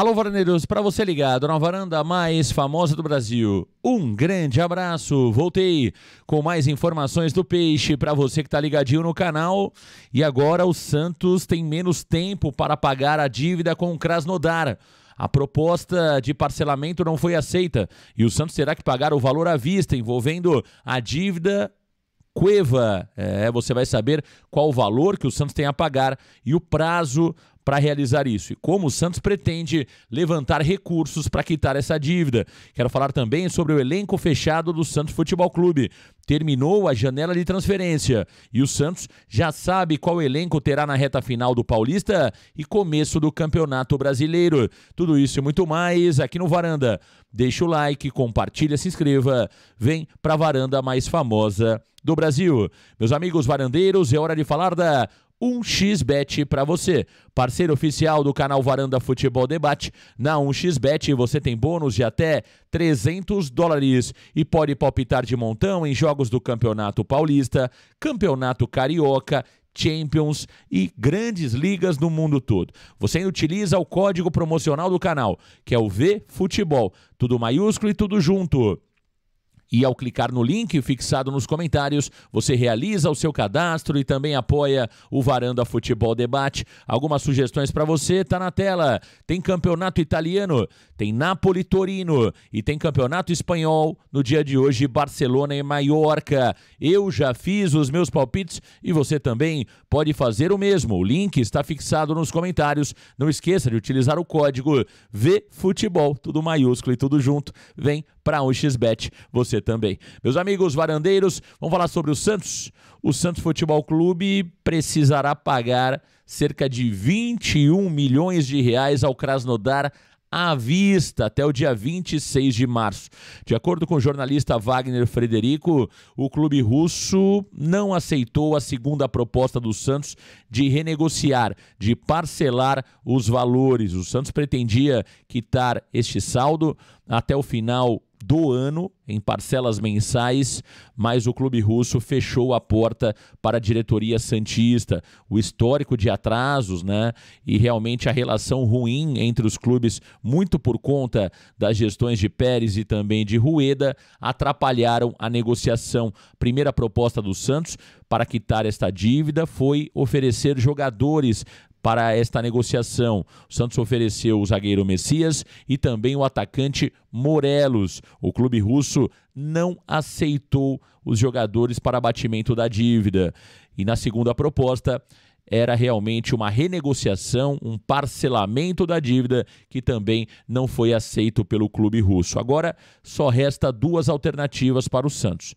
Alô, varaneiros, para você ligado na varanda mais famosa do Brasil. Um grande abraço. Voltei com mais informações do peixe para você que está ligadinho no canal. E agora o Santos tem menos tempo para pagar a dívida com o Krasnodar. A proposta de parcelamento não foi aceita e o Santos terá que pagar o valor à vista envolvendo a dívida Cueva. É, você vai saber qual o valor que o Santos tem a pagar e o prazo para realizar isso e como o Santos pretende levantar recursos para quitar essa dívida. Quero falar também sobre o elenco fechado do Santos Futebol Clube. Terminou a janela de transferência e o Santos já sabe qual elenco terá na reta final do Paulista e começo do Campeonato Brasileiro. Tudo isso e muito mais aqui no Varanda. Deixa o like, compartilha, se inscreva. Vem para a varanda mais famosa do Brasil. Meus amigos varandeiros, é hora de falar da 1xBet para você. Parceiro oficial do canal Varanda Futebol Debate, na 1xBet você tem bônus de até 300 dólares e pode palpitar de montão em jogos do Campeonato Paulista, Campeonato Carioca, Champions e grandes ligas do mundo todo. Você ainda utiliza o código promocional do canal, que é o VFutebol, tudo maiúsculo e tudo junto. E ao clicar no link fixado nos comentários, você realiza o seu cadastro e também apoia o Varanda Futebol Debate. Algumas sugestões para você, tá na tela. Tem campeonato italiano, tem Napoli Torino e tem campeonato espanhol no dia de hoje, Barcelona e Maiorca. Eu já fiz os meus palpites e você também pode fazer o mesmo. O link está fixado nos comentários. Não esqueça de utilizar o código VFutebol, tudo maiúsculo e tudo junto. Vem para o XBET você também. Meus amigos varandeiros, vamos falar sobre o Santos. O Santos Futebol Clube precisará pagar cerca de 21 milhões de reais ao Krasnodar à vista até o dia 26 de março. De acordo com o jornalista Wagner Frederico, o clube russo não aceitou a segunda proposta do Santos de renegociar, de parcelar os valores. O Santos pretendia quitar este saldo até o final do ano em parcelas mensais, mas o clube russo fechou a porta para a diretoria santista, o histórico de atrasos, né? E realmente a relação ruim entre os clubes, muito por conta das gestões de Pérez e também de Rueda, atrapalharam a negociação. Primeira proposta do Santos para quitar esta dívida foi oferecer jogadores para esta negociação. O Santos ofereceu o zagueiro Messias e também o atacante Morelos. O clube russo não aceitou os jogadores para abatimento da dívida. E na segunda proposta, era realmente uma renegociação, um parcelamento da dívida que também não foi aceito pelo clube russo. Agora só resta duas alternativas para o Santos.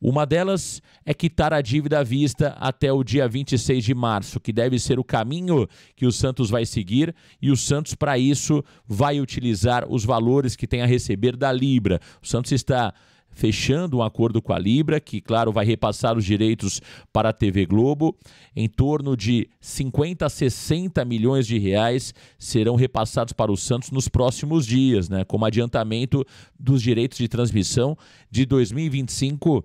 Uma delas é quitar a dívida à vista até o dia 26 de março, que deve ser o caminho que o Santos vai seguir, e o Santos, para isso, vai utilizar os valores que tem a receber da Libra. O Santos está fechando um acordo com a Libra, que, claro, vai repassar os direitos para a TV Globo. Em torno de 50 a 60 milhões de reais serão repassados para o Santos nos próximos dias, né? Como adiantamento dos direitos de transmissão de 2025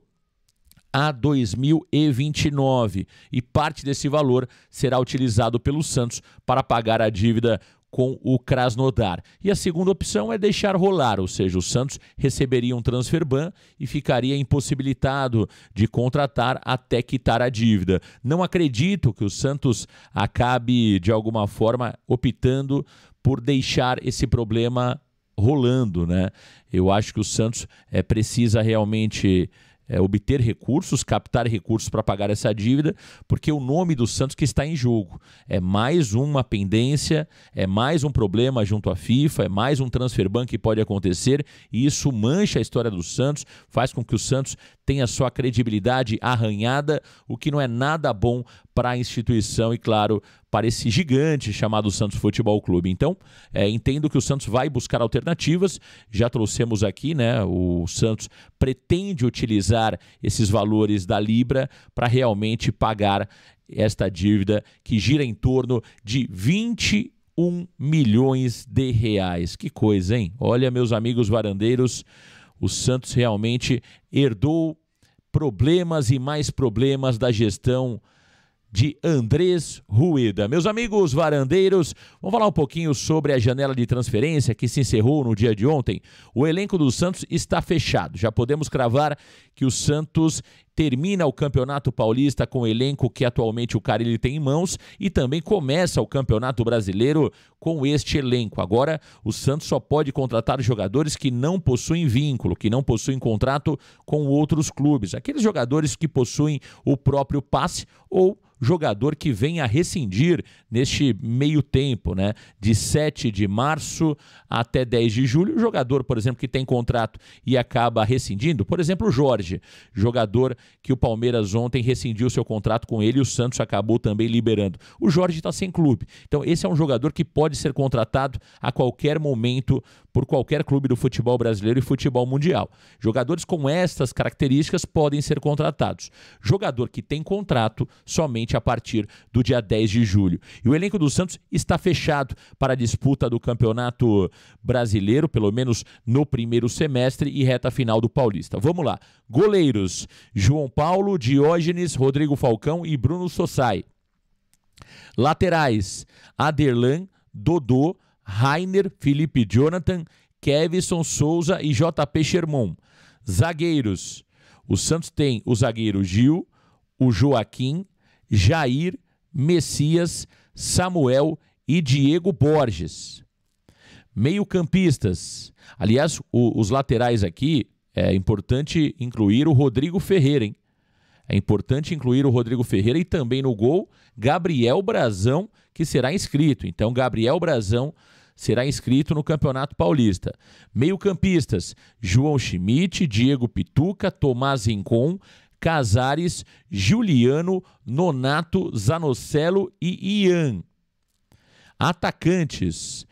a 2029. E parte desse valor será utilizado pelo Santos para pagar a dívida com o Krasnodar. E a segunda opção é deixar rolar, ou seja, o Santos receberia um transfer ban e ficaria impossibilitado de contratar até quitar a dívida. Não acredito que o Santos acabe de alguma forma optando por deixar esse problema rolando, né? Eu acho que o Santos é, precisa realmente é, obter recursos, captar recursos para pagar essa dívida, porque o nome do Santos que está em jogo. É mais uma pendência, é mais um problema junto à FIFA, é mais um transfer ban que pode acontecer, e isso mancha a história do Santos, faz com que o Santos tenha sua credibilidade arranhada, o que não é nada bom para a instituição e, claro, para esse gigante chamado Santos Futebol Clube. Então, é, entendo que o Santos vai buscar alternativas. Já trouxemos aqui, né? O Santos pretende utilizar esses valores da Libra para realmente pagar esta dívida que gira em torno de 20 1 milhões de reais. Que coisa, hein? Olha, meus amigos varandeiros, o Santos realmente herdou problemas e mais problemas da gestão de Andrés Rueda. Meus amigos varandeiros, vamos falar um pouquinho sobre a janela de transferência que se encerrou no dia de ontem. O elenco do Santos está fechado. Já podemos cravar que o Santos termina o Campeonato Paulista com o elenco que atualmente o Carille tem em mãos e também começa o Campeonato Brasileiro com este elenco. Agora, o Santos só pode contratar jogadores que não possuem vínculo, que não possuem contrato com outros clubes, aqueles jogadores que possuem o próprio passe ou jogador que vem a rescindir neste meio tempo, né? De 7 de março até 10 de julho. O jogador, por exemplo, que tem contrato e acaba rescindindo, por exemplo, o Jorge, jogador que o Palmeiras ontem rescindiu seu contrato com ele e o Santos acabou também liberando. O Jorge está sem clube. Então, esse é um jogador que pode ser contratado a qualquer momento por qualquer clube do futebol brasileiro e futebol mundial. Jogadores com estas características podem ser contratados. Jogador que tem contrato somente somente a partir do dia 10 de julho. E o elenco do Santos está fechado para a disputa do Campeonato Brasileiro, pelo menos no primeiro semestre e reta final do Paulista. Vamos lá. Goleiros: João Paulo, Diógenes, Rodrigo Falcão e Bruno Sossai. Laterais: Aderlan, Dodô, Rainer, Felipe Jonathan, Kevson Souza e JP Sherman. Zagueiros: o Santos tem o zagueiro Gil, o Joaquim, Jair, Messias, Samuel e Diego Borges. Meio-campistas. Aliás, o, os laterais aqui é importante incluir o Rodrigo Ferreira, hein? É importante incluir o Rodrigo Ferreira e também no gol Gabriel Brazão, que será inscrito. Então, Gabriel Brazão será inscrito no Campeonato Paulista. Meio-campistas: João Schmidt, Diego Pituca, Tomás Rincon, Casares, Juliano, Nonato, Zanocelo e Ian. Atacantes.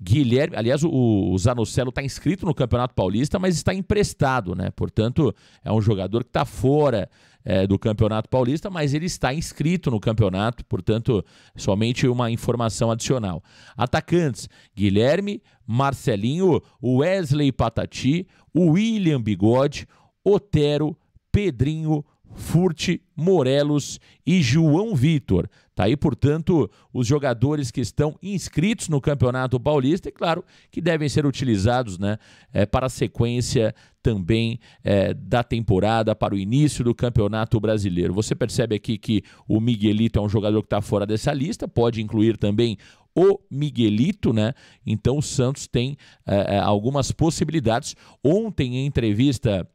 Guilherme, aliás, o, Zanocelo está inscrito no Campeonato Paulista, mas está emprestado, né? Portanto, é um jogador que está fora é, do Campeonato Paulista, mas ele está inscrito no campeonato, portanto, somente uma informação adicional. Atacantes: Guilherme, Marcelinho, Wesley Patati, William Bigode, Otero, Pedrinho, Furti, Morelos e João Vitor. Tá aí, portanto, os jogadores que estão inscritos no Campeonato Paulista e, claro, que devem ser utilizados né, é, para a sequência também é, da temporada, para o início do Campeonato Brasileiro. Você percebe aqui que o Miguelito é um jogador que está fora dessa lista, pode incluir também o Miguelito, né? Então o Santos tem é, é algumas possibilidades. Ontem, em entrevista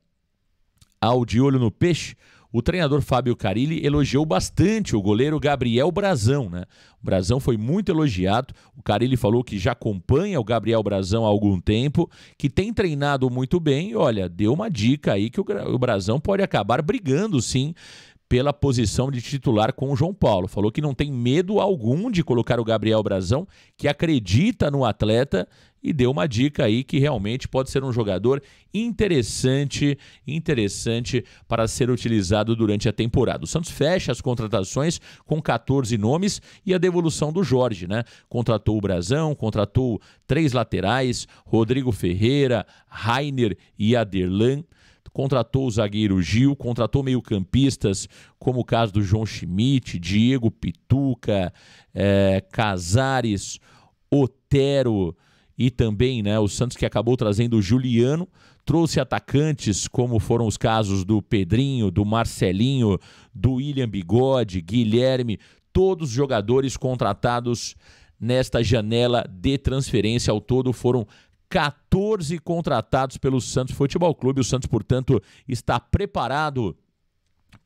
ao De Olho no Peixe, o treinador Fábio Carilli elogiou bastante o goleiro Gabriel Brazão, né? O Brazão foi muito elogiado. O Carilli falou que já acompanha o Gabriel Brazão há algum tempo, que tem treinado muito bem. E olha, deu uma dica aí que o Brazão pode acabar brigando sim pela posição de titular com o João Paulo. Falou que não tem medo algum de colocar o Gabriel Brazão, que acredita no atleta e deu uma dica aí que realmente pode ser um jogador interessante, interessante para ser utilizado durante a temporada. O Santos fecha as contratações com 14 nomes e a devolução do Jorge, né? Contratou o Brazão, contratou três laterais, Rodrigo Ferreira, Rainer e Aderlan contratou o zagueiro Gil, contratou meio-campistas, como o caso do João Schmidt, Diego Pituca, é, Casares, Otero, e também né, o Santos que acabou trazendo o Juliano, trouxe atacantes, como foram os casos do Pedrinho, do Marcelinho, do William Bigode, Guilherme, todos jogadores contratados nesta janela de transferência. Ao todo foram 14 contratados pelo Santos Futebol Clube. O Santos, portanto, está preparado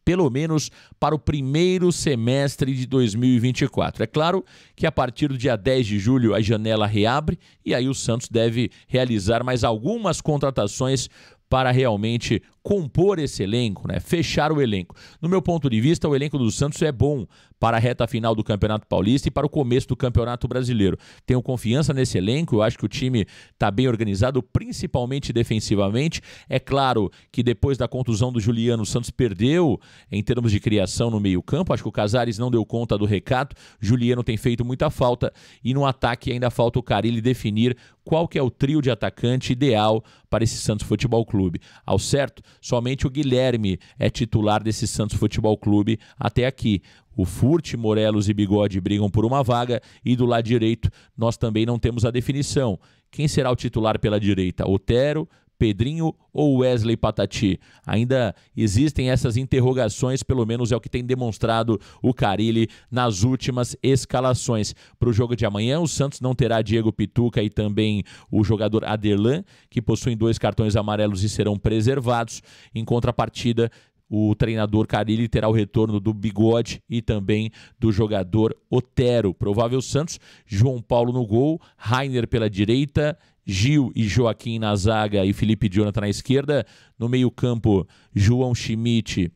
pelo menos para o primeiro semestre de 2024. É claro que a partir do dia 10 de julho a janela reabre e aí o Santos deve realizar mais algumas contratações para realmente compor esse elenco, né? fechar o elenco. No meu ponto de vista, o elenco do Santos é bom para a reta final do Campeonato Paulista e para o começo do Campeonato Brasileiro. Tenho confiança nesse elenco, eu acho que o time está bem organizado, principalmente defensivamente. É claro que depois da contusão do Juliano, o Santos perdeu em termos de criação no meio-campo. Acho que o Casares não deu conta do recado. Juliano tem feito muita falta e no ataque ainda falta o Carilli definir qual que é o trio de atacante ideal para esse Santos Futebol Clube. Ao certo, Somente o Guilherme é titular desse Santos Futebol Clube até aqui. O Furt, Morelos e Bigode brigam por uma vaga e do lado direito nós também não temos a definição. Quem será o titular pela direita? Otero, Pedrinho ou Wesley Patati? Ainda existem essas interrogações, pelo menos é o que tem demonstrado o Carilli nas últimas escalações. Para o jogo de amanhã, o Santos não terá Diego Pituca e também o jogador Aderlan, que possuem dois cartões amarelos e serão preservados. Em contrapartida, o treinador Carilli terá o retorno do Bigode e também do jogador Otero. Provável Santos, João Paulo no gol, Rainer pela direita, Gil e Joaquim na zaga e Felipe Jonathan na esquerda. No meio-campo, João Schmidt,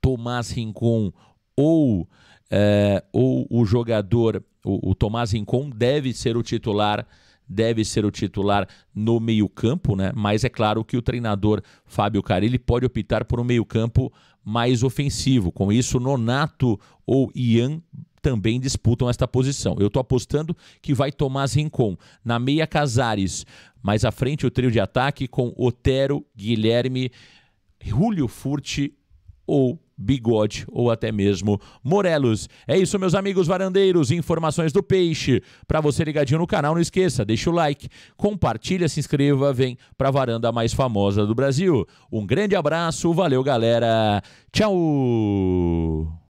Tomás Rincon ou, é, ou o jogador, o, o Tomás Rincon deve ser o titular deve ser o titular no meio-campo, né? Mas é claro que o treinador Fábio Carilli pode optar por um meio-campo mais ofensivo. Com isso, Nonato ou Ian também disputam esta posição. Eu estou apostando que vai Tomás Rincon, na meia Casares, mais à frente o trio de ataque com Otero, Guilherme, Julio Furti ou Bigode ou até mesmo Morelos. É isso, meus amigos varandeiros. Informações do peixe. Para você ligadinho no canal, não esqueça, deixa o like, compartilha, se inscreva, vem para a varanda mais famosa do Brasil. Um grande abraço, valeu, galera. Tchau.